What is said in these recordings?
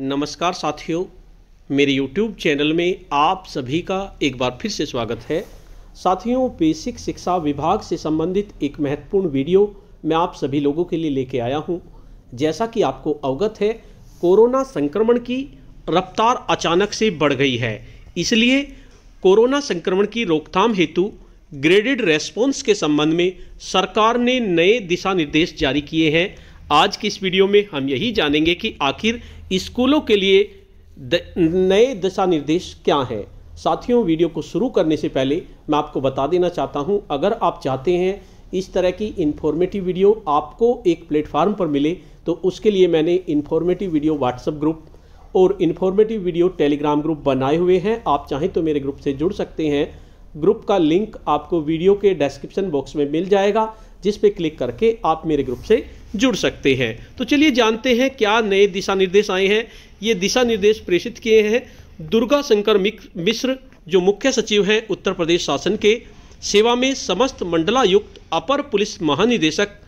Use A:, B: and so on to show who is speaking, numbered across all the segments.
A: नमस्कार साथियों मेरे YouTube चैनल में आप सभी का एक बार फिर से स्वागत है साथियों बेसिक शिक्षा विभाग से संबंधित एक महत्वपूर्ण वीडियो मैं आप सभी लोगों के लिए लेके आया हूं जैसा कि आपको अवगत है कोरोना संक्रमण की रफ्तार अचानक से बढ़ गई है इसलिए कोरोना संक्रमण की रोकथाम हेतु ग्रेडेड रेस्पॉन्स के संबंध में सरकार ने नए दिशा निर्देश जारी किए हैं आज की इस वीडियो में हम यही जानेंगे कि आखिर स्कूलों के लिए द, नए दिशा निर्देश क्या हैं साथियों वीडियो को शुरू करने से पहले मैं आपको बता देना चाहता हूं अगर आप चाहते हैं इस तरह की इन्फॉर्मेटिव वीडियो आपको एक प्लेटफार्म पर मिले तो उसके लिए मैंने इन्फॉर्मेटिव वीडियो व्हाट्सएप ग्रुप और इन्फॉर्मेटिव वीडियो टेलीग्राम ग्रुप बनाए हुए हैं आप चाहें तो मेरे ग्रुप से जुड़ सकते हैं ग्रुप का लिंक आपको वीडियो के डिस्क्रिप्शन बॉक्स में मिल जाएगा जिस पर क्लिक करके आप मेरे ग्रुप से जुड़ सकते हैं तो चलिए जानते हैं क्या नए दिशा निर्देश आए हैं ये दिशा निर्देश प्रेषित किए हैं दुर्गा शंकर मिश्र जो मुख्य सचिव हैं उत्तर प्रदेश शासन के सेवा में समस्त मंडलायुक्त अपर पुलिस महानिदेशक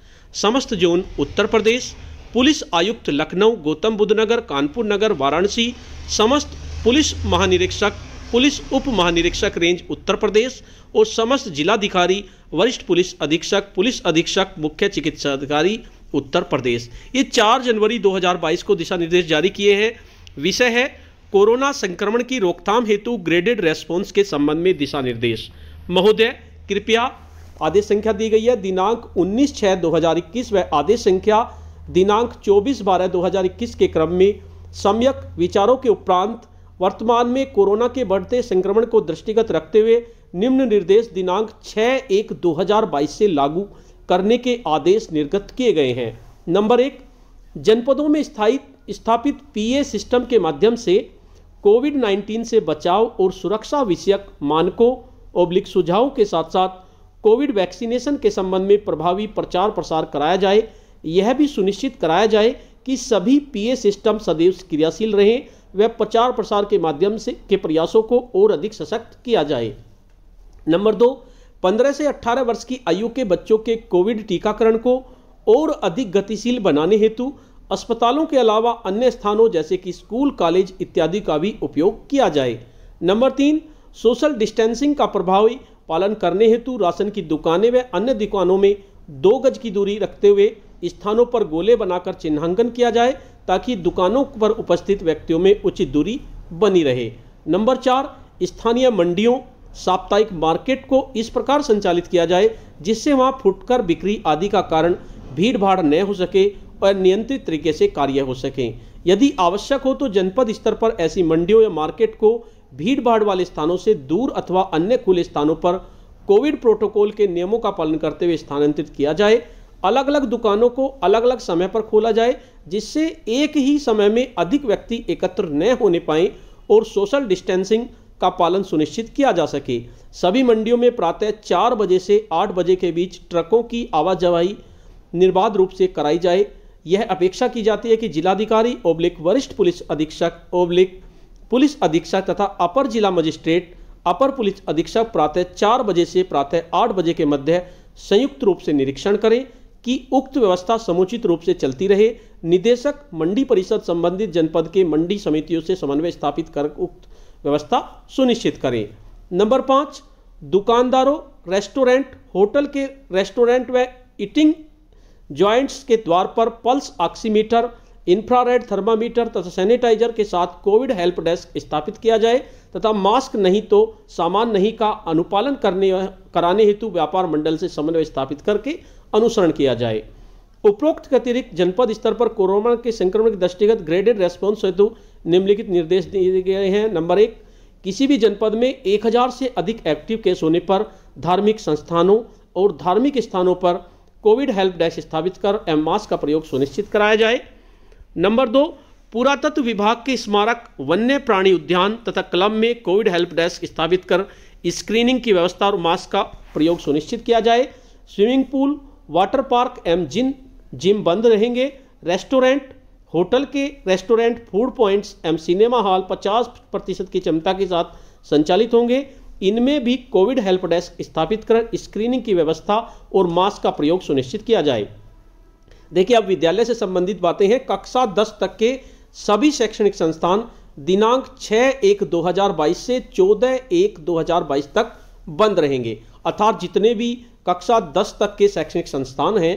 A: समस्त जोन उत्तर प्रदेश पुलिस आयुक्त लखनऊ गौतम बुद्ध नगर कानपुर नगर वाराणसी समस्त पुलिस महानिरीक्षक पुलिस उप महानिरीक्षक रेंज उत्तर प्रदेश और समस्त जिलाधिकारी वरिष्ठ पुलिस अधीक्षक पुलिस अधीक्षक मुख्य चिकित्सा अधिकारी उत्तर प्रदेश ये 4 जनवरी 2022 को दिशा निर्देश जारी किए हैं विषय है कोरोना संक्रमण की रोकथाम हेतु ग्रेडेड रेस्पॉन्स के संबंध में दिशा निर्देश महोदय कृपया आदेश संख्या दी गई है दिनांक 19 छः 2021 व आदेश संख्या दिनांक 24 बारह 2021 के क्रम में सम्यक विचारों के उपरांत वर्तमान में कोरोना के बढ़ते संक्रमण को दृष्टिगत रखते हुए निम्न निर्देश दिनांक 6 एक 2022 से लागू करने के आदेश निर्गत किए गए हैं नंबर एक जनपदों में स्थायी स्थापित पीए सिस्टम के माध्यम से कोविड 19 से बचाव और सुरक्षा विषयक मानकों ओब्लिक सुझावों के साथ साथ कोविड वैक्सीनेशन के संबंध में प्रभावी प्रचार प्रसार कराया जाए यह भी सुनिश्चित कराया जाए कि सभी पीए सिस्टम सदैव क्रियाशील रहें व प्रचार प्रसार के माध्यम से के प्रयासों को और अधिक सशक्त किया जाए नंबर दो 15 से 18 वर्ष की आयु के बच्चों के कोविड टीकाकरण को और अधिक गतिशील बनाने हेतु अस्पतालों के अलावा अन्य स्थानों जैसे कि स्कूल कॉलेज इत्यादि का भी उपयोग किया जाए नंबर तीन सोशल डिस्टेंसिंग का प्रभावी पालन करने हेतु राशन की दुकानें व अन्य दुकानों में दो गज की दूरी रखते हुए स्थानों पर गोले बनाकर चिन्हांकन किया जाए ताकि दुकानों पर उपस्थित व्यक्तियों में उचित दूरी बनी रहे नंबर चार स्थानीय मंडियों साप्ताहिक मार्केट को इस प्रकार संचालित किया जाए जिससे वहां फुटकर बिक्री आदि का कारण भीड़ भाड़ न हो सके और नियंत्रित तरीके से कार्य हो सकें यदि आवश्यक हो तो जनपद स्तर पर ऐसी मंडियों या मार्केट को भीड़ भाड़ वाले स्थानों से दूर अथवा अन्य खुले स्थानों पर कोविड प्रोटोकॉल के नियमों का पालन करते हुए स्थानांतरित किया जाए अलग अलग दुकानों को अलग अलग समय पर खोला जाए जिससे एक ही समय में अधिक व्यक्ति एकत्र न होने पाए और सोशल डिस्टेंसिंग का पालन सुनिश्चित किया जा सके सभी मंडियों में प्रातः चार बजे से आठ बजे के बीच ट्रकों की आवाजाही निर्बाध रूप से कराई जाए यह अपेक्षा की जाती है कि जिलाधिकारी ओब्लिक वरिष्ठ पुलिस अधीक्षक ओब्लिक पुलिस अधीक्षक तथा अपर जिला मजिस्ट्रेट अपर पुलिस अधीक्षक प्रातः चार बजे से प्रातः आठ बजे के मध्य संयुक्त रूप से निरीक्षण करें कि उक्त व्यवस्था समुचित रूप से चलती रहे निदेशक मंडी परिषद संबंधित जनपद के मंडी समितियों से समन्वय स्थापित कर उक्त व्यवस्था सुनिश्चित करें नंबर पाँच दुकानदारों रेस्टोरेंट होटल के रेस्टोरेंट व ईटिंग जॉइंट्स के द्वार पर पल्स ऑक्सीमीटर इंफ्रारेड थर्मामीटर तथा सैनिटाइजर के साथ कोविड हेल्प डेस्क स्थापित किया जाए तथा मास्क नहीं तो सामान नहीं का अनुपालन करने कराने हेतु व्यापार मंडल से समन्वय स्थापित करके अनुसरण किया जाए उपरोक्त के अतिरिक्त जनपद स्तर पर कोरोना के संक्रमण के दृष्टिगत ग्रेडेड रेस्पॉन्स हेतु निम्नलिखित निर्देश दिए गए हैं नंबर एक किसी भी जनपद में 1000 से अधिक एक्टिव केस होने पर धार्मिक संस्थानों और धार्मिक स्थानों पर कोविड हेल्प डेस्क स्थापित कर एम मास्क का प्रयोग सुनिश्चित कराया जाए नंबर दो पुरातत्व विभाग के स्मारक वन्य प्राणी उद्यान तथा क्लब में कोविड हेल्प डेस्क स्थापित कर स्क्रीनिंग की व्यवस्था और मास्क का प्रयोग सुनिश्चित किया जाए स्विमिंग पूल वाटर पार्क एवं जिन जिम बंद रहेंगे रेस्टोरेंट होटल के रेस्टोरेंट फूड पॉइंट्स एवं सिनेमा हॉल 50 प्रतिशत की क्षमता के साथ संचालित होंगे इनमें भी कोविड हेल्प डेस्क स्थापित कर स्क्रीनिंग की व्यवस्था और मास्क का प्रयोग सुनिश्चित किया जाए देखिए अब विद्यालय से संबंधित बातें हैं कक्षा दस तक के सभी शैक्षणिक संस्थान दिनांक 6 एक 2022 से 14 एक 2022 तक बंद रहेंगे अर्थात जितने भी कक्षा 10 तक के शैक्षणिक संस्थान हैं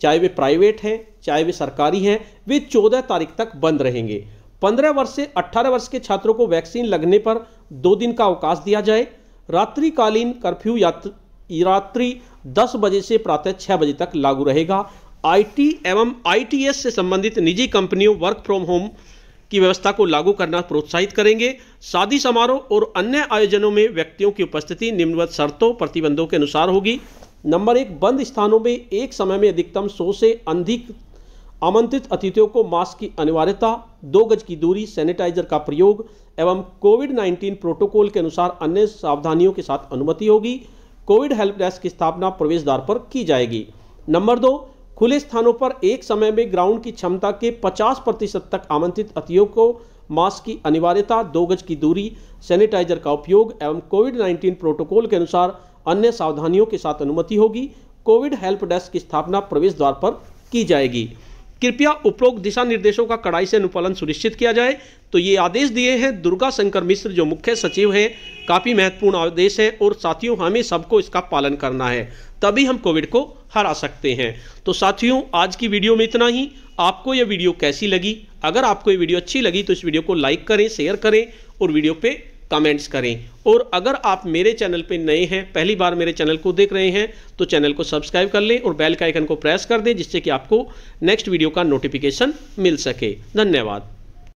A: चाहे वे प्राइवेट हैं चाहे वे सरकारी हैं वे चौदह तारीख तक बंद रहेंगे पंद्रह वर्ष से अट्ठारह वर्ष के छात्रों को वैक्सीन लगने पर दो दिन का अवकाश दिया जाए रात्रिकालीन कर्फ्यू रात्रि दस बजे से प्रातः छः बजे तक लागू रहेगा आईटी एवं आईटीएस से संबंधित निजी कंपनियों वर्क फ्रॉम होम की व्यवस्था को लागू करना प्रोत्साहित करेंगे शादी समारोह और अन्य आयोजनों में व्यक्तियों की उपस्थिति निम्नवत शर्तों प्रतिबंधों के अनुसार होगी नंबर एक बंद स्थानों में एक समय में अधिकतम सौ से अधिक आमंत्रित अतिथियों को मास्क की अनिवार्यता दो गज की दूरी सैनिटाइजर का प्रयोग एवं कोविड 19 प्रोटोकॉल के अनुसार अन्य सावधानियों के साथ अनुमति होगी कोविड हेल्प डेस्क की स्थापना प्रवेश द्वार पर की जाएगी नंबर दो खुले स्थानों पर एक समय में ग्राउंड की क्षमता के 50 प्रतिशत तक आमंत्रित अतिथियों को मास्क की अनिवार्यता दो गज की दूरी सैनिटाइजर का उपयोग एवं कोविड 19 प्रोटोकॉल के अनुसार अन्य सावधानियों के साथ अनुमति होगी कोविड हेल्प डेस्क की स्थापना प्रवेश द्वार पर की जाएगी कृपया उपरोक्त दिशा निर्देशों का कड़ाई से अनुपालन सुनिश्चित किया जाए तो ये आदेश दिए हैं दुर्गा शंकर मिश्र जो मुख्य सचिव हैं काफ़ी महत्वपूर्ण आदेश हैं और साथियों हमें सबको इसका पालन करना है तभी हम कोविड को हरा सकते हैं तो साथियों आज की वीडियो में इतना ही आपको ये वीडियो कैसी लगी अगर आपको ये वीडियो अच्छी लगी तो इस वीडियो को लाइक करें शेयर करें और वीडियो पे कमेंट्स करें और अगर आप मेरे चैनल पर नए हैं पहली बार मेरे चैनल को देख रहे हैं तो चैनल को सब्सक्राइब कर लें और बेल का आइकन को प्रेस कर दें जिससे कि आपको नेक्स्ट वीडियो का नोटिफिकेशन मिल सके धन्यवाद